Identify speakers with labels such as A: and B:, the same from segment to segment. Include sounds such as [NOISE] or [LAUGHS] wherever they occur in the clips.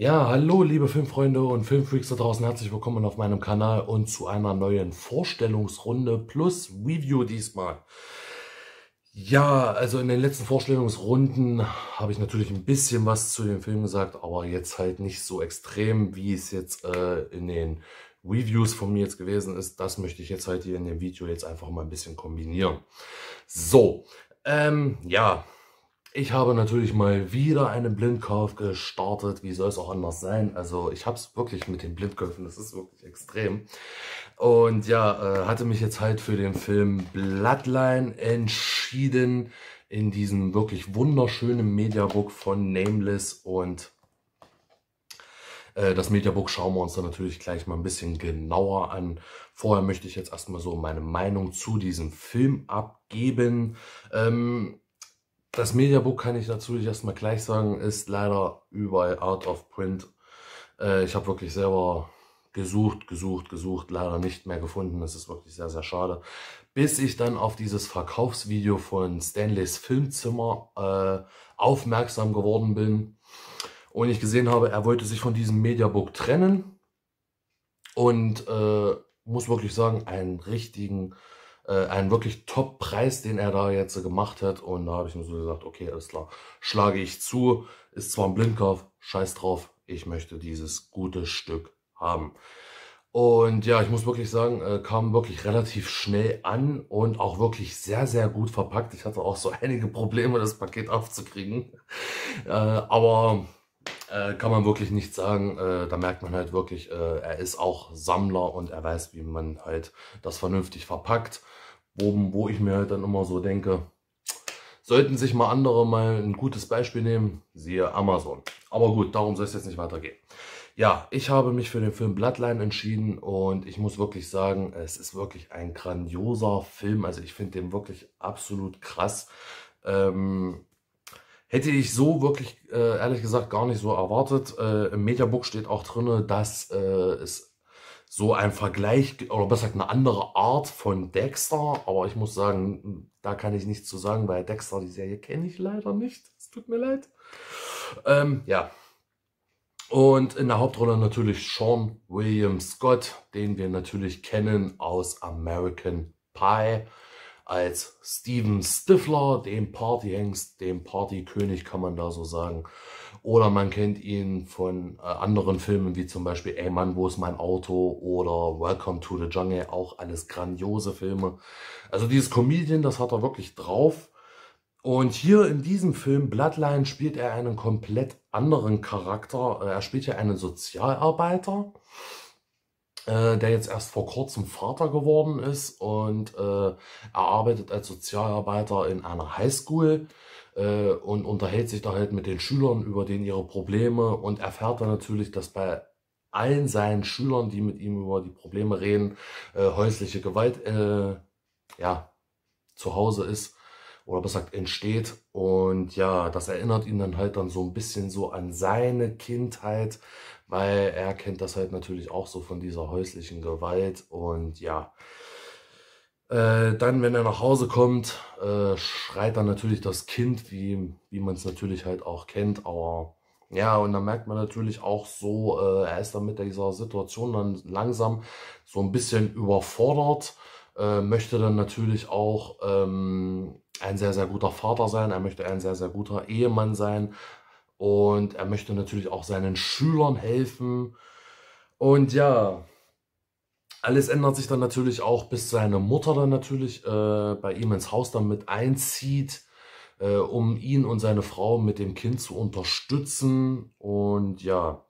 A: Ja, hallo liebe Filmfreunde und Filmfreaks da draußen, herzlich willkommen auf meinem Kanal und zu einer neuen Vorstellungsrunde plus Review diesmal. Ja, also in den letzten Vorstellungsrunden habe ich natürlich ein bisschen was zu dem Film gesagt, aber jetzt halt nicht so extrem, wie es jetzt äh, in den Reviews von mir jetzt gewesen ist. Das möchte ich jetzt halt hier in dem Video jetzt einfach mal ein bisschen kombinieren. So, ähm, ja, ich habe natürlich mal wieder einen Blindkauf gestartet. Wie soll es auch anders sein? Also ich habe es wirklich mit den Blindkäufen. Das ist wirklich extrem. Und ja, äh, hatte mich jetzt halt für den Film Bloodline entschieden. In diesem wirklich wunderschönen Mediabook von Nameless. Und äh, das Mediabook schauen wir uns dann natürlich gleich mal ein bisschen genauer an. Vorher möchte ich jetzt erstmal so meine Meinung zu diesem Film abgeben. Ähm, das Mediabook kann ich natürlich erstmal gleich sagen, ist leider überall out of print. Äh, ich habe wirklich selber gesucht, gesucht, gesucht, leider nicht mehr gefunden. Das ist wirklich sehr, sehr schade. Bis ich dann auf dieses Verkaufsvideo von Stanleys Filmzimmer äh, aufmerksam geworden bin und ich gesehen habe, er wollte sich von diesem Mediabook trennen und äh, muss wirklich sagen, einen richtigen äh, ein wirklich Top-Preis, den er da jetzt gemacht hat. Und da habe ich mir so gesagt, okay, alles klar, schlage ich zu. Ist zwar ein Blindkauf, scheiß drauf, ich möchte dieses gute Stück haben. Und ja, ich muss wirklich sagen, äh, kam wirklich relativ schnell an und auch wirklich sehr, sehr gut verpackt. Ich hatte auch so [LAUGHS] einige Probleme, das Paket aufzukriegen. Äh, aber äh, kann man wirklich nicht sagen. Äh, da merkt man halt wirklich, äh, er ist auch Sammler und er weiß, wie man halt das vernünftig verpackt. Wo, wo ich mir halt dann immer so denke, sollten sich mal andere mal ein gutes Beispiel nehmen, siehe Amazon. Aber gut, darum soll es jetzt nicht weitergehen. Ja, ich habe mich für den Film Bloodline entschieden und ich muss wirklich sagen, es ist wirklich ein grandioser Film. Also ich finde den wirklich absolut krass. Ähm, Hätte ich so wirklich, äh, ehrlich gesagt, gar nicht so erwartet. Äh, Im Mediabook steht auch drin, dass äh, es so ein Vergleich, oder besser gesagt eine andere Art von Dexter, aber ich muss sagen, da kann ich nichts zu sagen, weil Dexter, die Serie kenne ich leider nicht. Es tut mir leid. Ähm, ja. Und in der Hauptrolle natürlich Sean William Scott, den wir natürlich kennen aus American Pie als Steven Stifler, dem Partyhengst, dem Partykönig kann man da so sagen. Oder man kennt ihn von äh, anderen Filmen wie zum Beispiel Ey Mann, wo ist mein Auto oder Welcome to the Jungle, auch alles grandiose Filme. Also dieses Comedian, das hat er wirklich drauf. Und hier in diesem Film Bloodline spielt er einen komplett anderen Charakter. Äh, er spielt hier einen Sozialarbeiter, äh, der jetzt erst vor kurzem Vater geworden ist und äh, er arbeitet als Sozialarbeiter in einer Highschool äh, und unterhält sich da halt mit den Schülern über den ihre Probleme und erfährt dann natürlich, dass bei allen seinen Schülern, die mit ihm über die Probleme reden, äh, häusliche Gewalt äh, ja, zu Hause ist oder besser gesagt entsteht. Und ja, das erinnert ihn dann halt dann so ein bisschen so an seine Kindheit, weil er kennt das halt natürlich auch so von dieser häuslichen Gewalt. Und ja, äh, dann, wenn er nach Hause kommt, äh, schreit dann natürlich das Kind, wie, wie man es natürlich halt auch kennt. Aber ja, und dann merkt man natürlich auch so, äh, er ist dann mit dieser Situation dann langsam so ein bisschen überfordert äh, möchte dann natürlich auch ähm, ein sehr, sehr guter Vater sein, er möchte ein sehr, sehr guter Ehemann sein und er möchte natürlich auch seinen Schülern helfen. Und ja, alles ändert sich dann natürlich auch, bis seine Mutter dann natürlich äh, bei ihm ins Haus dann mit einzieht, äh, um ihn und seine Frau mit dem Kind zu unterstützen. Und ja,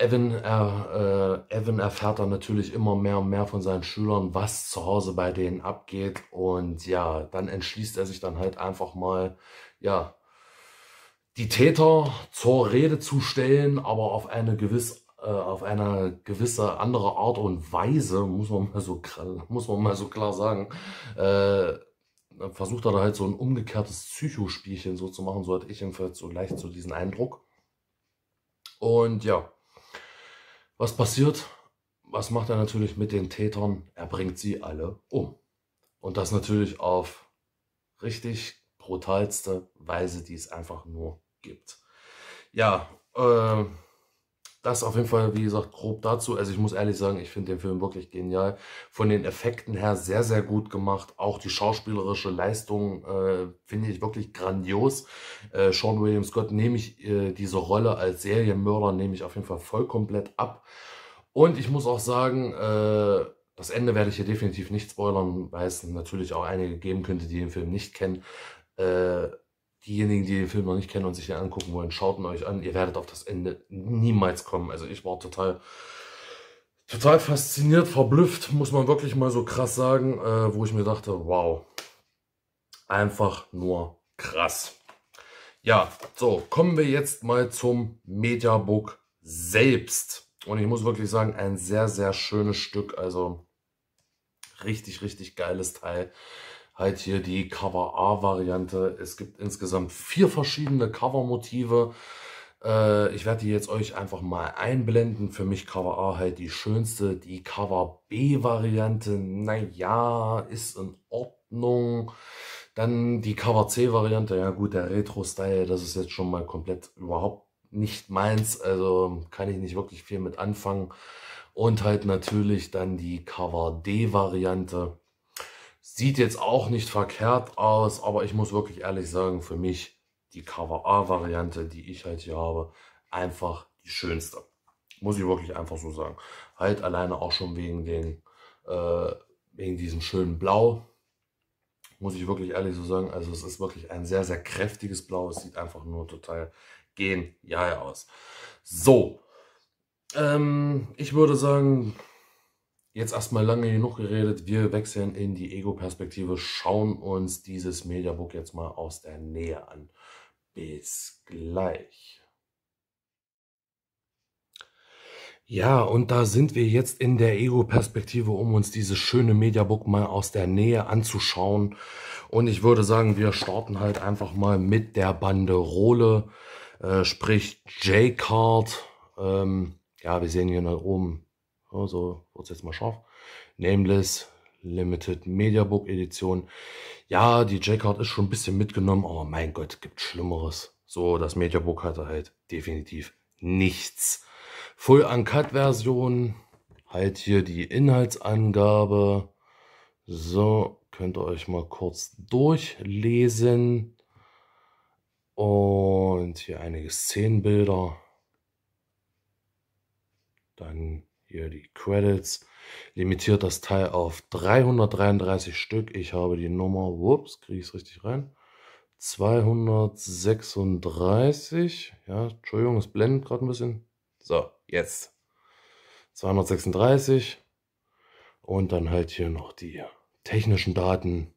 A: Evan, er, äh, Evan erfährt dann natürlich immer mehr und mehr von seinen Schülern, was zu Hause bei denen abgeht. Und ja, dann entschließt er sich dann halt einfach mal, ja, die Täter zur Rede zu stellen, aber auf eine gewiss, äh, auf eine gewisse andere Art und Weise, muss man mal so, muss man mal so klar sagen. Äh, versucht er da halt so ein umgekehrtes Psychospielchen so zu machen, so hatte ich jedenfalls so leicht so diesen Eindruck. Und ja, was passiert? Was macht er natürlich mit den Tätern? Er bringt sie alle um. Und das natürlich auf richtig brutalste Weise, die es einfach nur gibt. Ja, äh, das auf jeden Fall, wie gesagt, grob dazu. Also ich muss ehrlich sagen, ich finde den Film wirklich genial. Von den Effekten her sehr, sehr gut gemacht. Auch die schauspielerische Leistung äh, finde ich wirklich grandios. Äh, Sean William Scott nehme ich äh, diese Rolle als Serienmörder, nehme ich auf jeden Fall voll komplett ab. Und ich muss auch sagen, äh, das Ende werde ich hier definitiv nicht spoilern, weil es natürlich auch einige geben könnte, die den Film nicht kennen. Äh, diejenigen, die den Film noch nicht kennen und sich den angucken wollen, schaut ihn euch an. Ihr werdet auf das Ende niemals kommen. Also ich war total, total fasziniert, verblüfft, muss man wirklich mal so krass sagen, äh, wo ich mir dachte, wow, einfach nur krass. Ja, so, kommen wir jetzt mal zum Mediabook selbst. Und ich muss wirklich sagen, ein sehr, sehr schönes Stück. Also richtig, richtig geiles Teil halt hier die Cover A-Variante. Es gibt insgesamt vier verschiedene Covermotive. Äh, ich werde die jetzt euch einfach mal einblenden. Für mich Cover A halt die schönste. Die Cover B-Variante, naja, ist in Ordnung. Dann die Cover C-Variante, ja gut, der Retro-Style, das ist jetzt schon mal komplett überhaupt nicht meins. Also kann ich nicht wirklich viel mit anfangen. Und halt natürlich dann die Cover D-Variante Sieht jetzt auch nicht verkehrt aus, aber ich muss wirklich ehrlich sagen, für mich die Cover A-Variante, die ich halt hier habe, einfach die schönste. Muss ich wirklich einfach so sagen. Halt alleine auch schon wegen, den, äh, wegen diesem schönen Blau. Muss ich wirklich ehrlich so sagen. Also es ist wirklich ein sehr, sehr kräftiges Blau. Es sieht einfach nur total genial aus. So. Ähm, ich würde sagen, Jetzt erstmal lange genug geredet. Wir wechseln in die Ego-Perspektive, schauen uns dieses Mediabook jetzt mal aus der Nähe an. Bis gleich. Ja, und da sind wir jetzt in der Ego-Perspektive, um uns dieses schöne Mediabook mal aus der Nähe anzuschauen. Und ich würde sagen, wir starten halt einfach mal mit der Banderole, äh, sprich J-Card. Ähm, ja, wir sehen hier nach oben so Also, wurde jetzt mal scharf. Nameless Limited Media Book Edition. Ja, die Jackard ist schon ein bisschen mitgenommen, aber mein Gott, gibt Schlimmeres. So, das Media Book hatte halt definitiv nichts. Full Uncut Version. Halt hier die Inhaltsangabe. So, könnt ihr euch mal kurz durchlesen. Und hier einige Szenenbilder. Dann hier die Credits. Limitiert das Teil auf 333 Stück. Ich habe die Nummer, whoops, kriege ich es richtig rein. 236. Ja, Entschuldigung, es blendet gerade ein bisschen. So, jetzt. 236. Und dann halt hier noch die technischen Daten.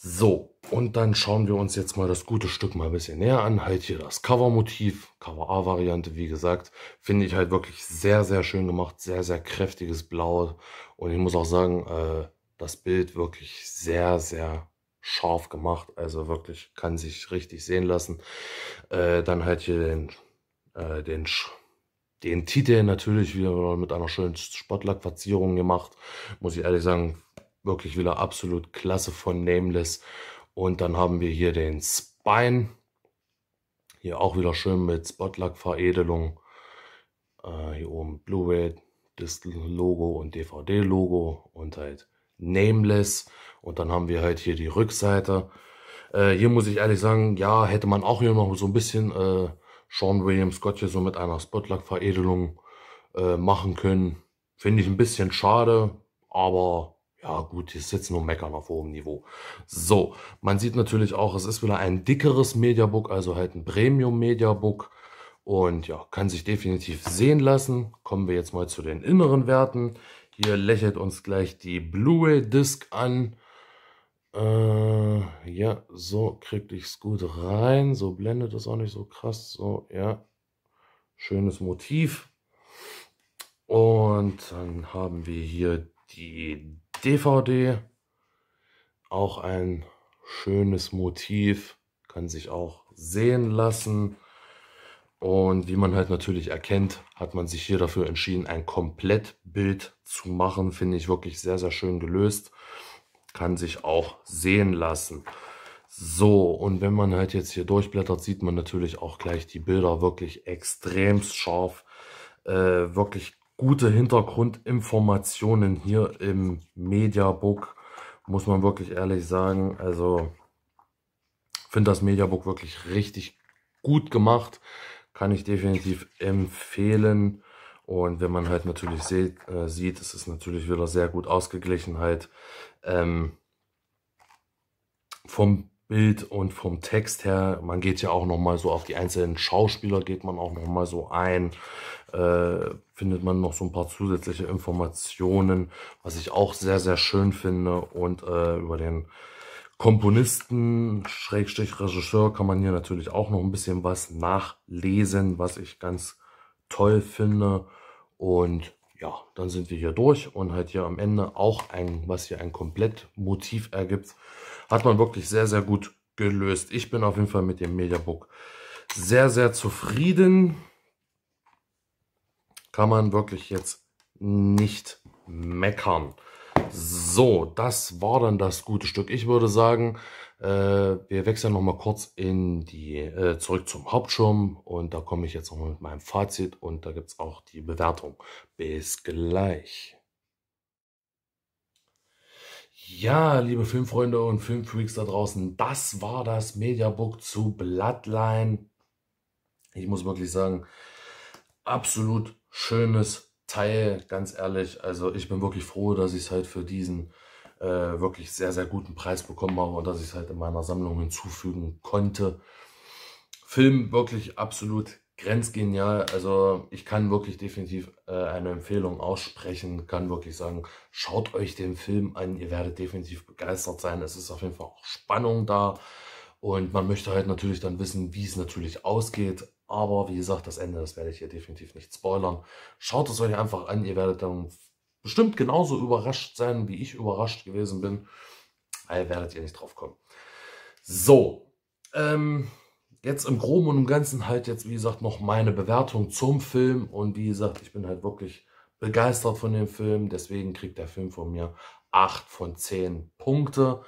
A: So, und dann schauen wir uns jetzt mal das gute Stück mal ein bisschen näher an. Halt hier das cover motiv Cover A-Variante, wie gesagt, finde ich halt wirklich sehr, sehr schön gemacht. Sehr, sehr kräftiges Blau. Und ich muss auch sagen, äh, das Bild wirklich sehr, sehr scharf gemacht. Also wirklich kann sich richtig sehen lassen. Äh, dann halt hier den, äh, den, den Titel natürlich wieder mit einer schönen Spotlack-Verzierung gemacht. Muss ich ehrlich sagen, wirklich wieder absolut klasse von Nameless. Und dann haben wir hier den Spine. Hier auch wieder schön mit Spotlack-Veredelung. Äh, hier oben Blu-ray, Distel-Logo und DVD-Logo und halt Nameless. Und dann haben wir halt hier die Rückseite. Äh, hier muss ich ehrlich sagen, ja, hätte man auch hier noch so ein bisschen äh, Sean William Scott hier so mit einer Spotlack-Veredelung äh, machen können. Finde ich ein bisschen schade, aber ja gut, hier ist jetzt nur Meckern auf hohem Niveau. So, man sieht natürlich auch, es ist wieder ein dickeres Mediabook, also halt ein Premium Mediabook. Und ja, kann sich definitiv sehen lassen. Kommen wir jetzt mal zu den inneren Werten. Hier lächelt uns gleich die Blu-ray-Disc an. Äh, ja, so kriegt ich es gut rein. So blendet es auch nicht so krass. So, ja. Schönes Motiv. Und dann haben wir hier die DVD. Auch ein schönes Motiv, kann sich auch sehen lassen. Und wie man halt natürlich erkennt, hat man sich hier dafür entschieden, ein Komplettbild zu machen. Finde ich wirklich sehr, sehr schön gelöst. Kann sich auch sehen lassen. So, und wenn man halt jetzt hier durchblättert, sieht man natürlich auch gleich die Bilder wirklich extrem scharf. Äh, wirklich gute Hintergrundinformationen hier im Mediabook, muss man wirklich ehrlich sagen. Also finde das Mediabook wirklich richtig gut gemacht, kann ich definitiv empfehlen. Und wenn man halt natürlich seht, äh, sieht, es ist natürlich wieder sehr gut ausgeglichen halt ähm, vom Bild und vom Text her, man geht ja auch nochmal so auf die einzelnen Schauspieler, geht man auch nochmal so ein, äh, findet man noch so ein paar zusätzliche Informationen, was ich auch sehr, sehr schön finde. Und äh, über den Komponisten, Schrägstrich Regisseur, kann man hier natürlich auch noch ein bisschen was nachlesen, was ich ganz toll finde. Und ja, dann sind wir hier durch und halt hier am Ende auch ein, was hier ein Komplettmotiv ergibt hat man wirklich sehr, sehr gut gelöst. Ich bin auf jeden Fall mit dem Mediabook sehr, sehr zufrieden. Kann man wirklich jetzt nicht meckern. So, das war dann das gute Stück. Ich würde sagen, äh, wir wechseln nochmal kurz in die, äh, zurück zum Hauptschirm und da komme ich jetzt nochmal mit meinem Fazit und da gibt es auch die Bewertung. Bis gleich. Ja, liebe Filmfreunde und Filmfreaks da draußen, das war das Mediabook zu Bloodline. Ich muss wirklich sagen, absolut schönes Teil, ganz ehrlich. Also ich bin wirklich froh, dass ich es halt für diesen äh, wirklich sehr, sehr guten Preis bekommen habe und dass ich es halt in meiner Sammlung hinzufügen konnte. Film wirklich absolut grenzgenial. Also ich kann wirklich definitiv äh, eine Empfehlung aussprechen, kann wirklich sagen, schaut euch den Film an, ihr werdet definitiv begeistert sein. Es ist auf jeden Fall auch Spannung da und man möchte halt natürlich dann wissen, wie es natürlich ausgeht. Aber wie gesagt, das Ende, das werde ich hier definitiv nicht spoilern. Schaut es euch einfach an, ihr werdet dann bestimmt genauso überrascht sein, wie ich überrascht gewesen bin. All werdet ihr nicht drauf kommen. So, ähm, jetzt im Groben und im Ganzen halt jetzt, wie gesagt, noch meine Bewertung zum Film. Und wie gesagt, ich bin halt wirklich begeistert von dem Film. Deswegen kriegt der Film von mir 8 von 10 Punkte.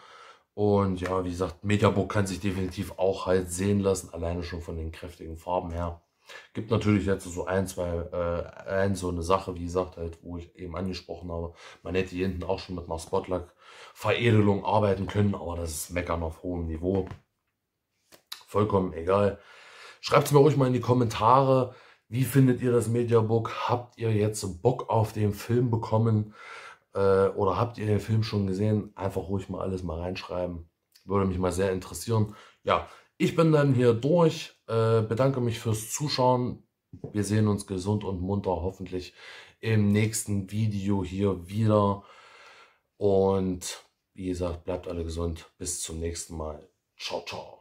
A: Und ja, wie gesagt, Mediabook kann sich definitiv auch halt sehen lassen, alleine schon von den kräftigen Farben her. Gibt natürlich jetzt so ein, zwei, äh, ein, so eine Sache, wie gesagt, halt, wo ich eben angesprochen habe. Man hätte hier hinten auch schon mit einer Spotlack-Veredelung arbeiten können, aber das ist Meckern auf hohem Niveau vollkommen egal. Schreibt es mir ruhig mal in die Kommentare. Wie findet ihr das Mediabook? Habt ihr jetzt Bock auf den Film bekommen? Äh, oder habt ihr den Film schon gesehen? Einfach ruhig mal alles mal reinschreiben. Würde mich mal sehr interessieren. Ja, ich bin dann hier durch. Äh, bedanke mich fürs Zuschauen. Wir sehen uns gesund und munter hoffentlich im nächsten Video hier wieder. Und wie gesagt, bleibt alle gesund. Bis zum nächsten Mal. Ciao, ciao.